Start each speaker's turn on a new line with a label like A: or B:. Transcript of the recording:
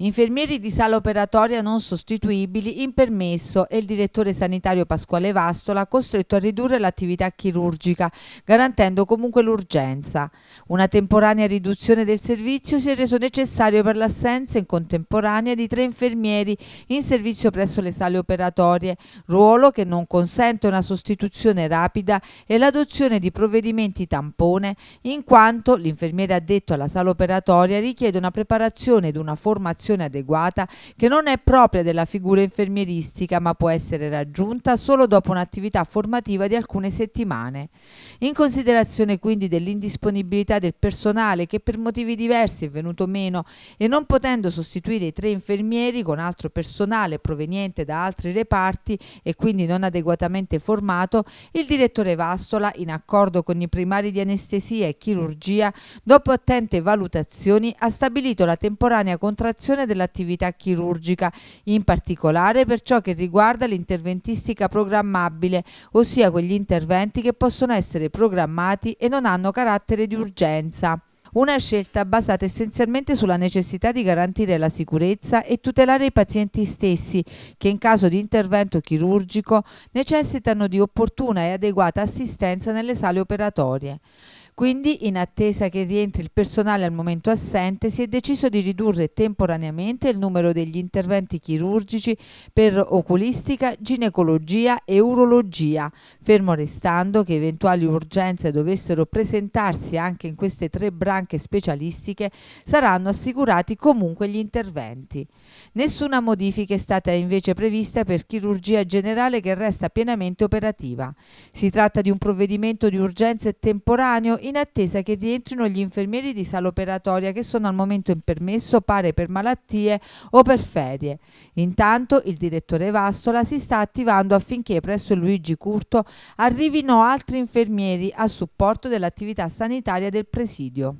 A: Infermieri di sala operatoria non sostituibili in permesso e il direttore sanitario Pasquale Vastola costretto a ridurre l'attività chirurgica, garantendo comunque l'urgenza. Una temporanea riduzione del servizio si è reso necessario per l'assenza in contemporanea di tre infermieri in servizio presso le sale operatorie, ruolo che non consente una sostituzione rapida e l'adozione di provvedimenti tampone, in quanto l'infermiere addetto alla sala operatoria richiede una preparazione ed una formazione formazione adeguata che non è propria della figura infermieristica ma può essere raggiunta solo dopo un'attività formativa di alcune settimane. In considerazione quindi dell'indisponibilità del personale che per motivi diversi è venuto meno e non potendo sostituire i tre infermieri con altro personale proveniente da altri reparti e quindi non adeguatamente formato, il direttore Vastola, in accordo con i primari di anestesia e chirurgia, dopo attente valutazioni, ha stabilito la temporanea contrazione promozione dell'attività chirurgica, in particolare per ciò che riguarda l'interventistica programmabile, ossia quegli interventi che possono essere programmati e non hanno carattere di urgenza. Una scelta basata essenzialmente sulla necessità di garantire la sicurezza e tutelare i pazienti stessi che in caso di intervento chirurgico necessitano di opportuna e adeguata assistenza nelle sale operatorie. Quindi, in attesa che rientri il personale al momento assente, si è deciso di ridurre temporaneamente il numero degli interventi chirurgici per oculistica, ginecologia e urologia, fermo restando che eventuali urgenze dovessero presentarsi anche in queste tre branche specialistiche saranno assicurati comunque gli interventi. Nessuna modifica è stata invece prevista per chirurgia generale che resta pienamente operativa. Si tratta di un provvedimento di urgenza e temporaneo in attesa che rientrino gli infermieri di sala operatoria che sono al momento in permesso pare per malattie o per ferie. Intanto il direttore Vassola si sta attivando affinché presso Luigi Curto arrivino altri infermieri a supporto dell'attività sanitaria del presidio.